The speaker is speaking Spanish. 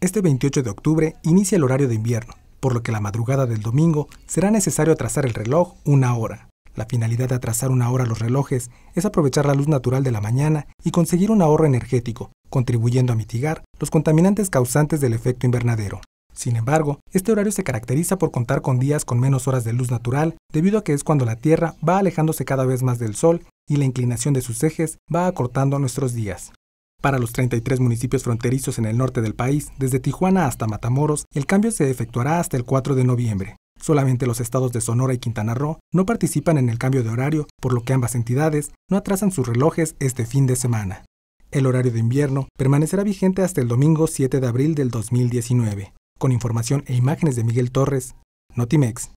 Este 28 de octubre inicia el horario de invierno, por lo que la madrugada del domingo será necesario atrasar el reloj una hora. La finalidad de atrasar una hora los relojes es aprovechar la luz natural de la mañana y conseguir un ahorro energético, contribuyendo a mitigar los contaminantes causantes del efecto invernadero. Sin embargo, este horario se caracteriza por contar con días con menos horas de luz natural, debido a que es cuando la Tierra va alejándose cada vez más del Sol y la inclinación de sus ejes va acortando nuestros días. Para los 33 municipios fronterizos en el norte del país, desde Tijuana hasta Matamoros, el cambio se efectuará hasta el 4 de noviembre. Solamente los estados de Sonora y Quintana Roo no participan en el cambio de horario, por lo que ambas entidades no atrasan sus relojes este fin de semana. El horario de invierno permanecerá vigente hasta el domingo 7 de abril del 2019. Con información e imágenes de Miguel Torres, Notimex.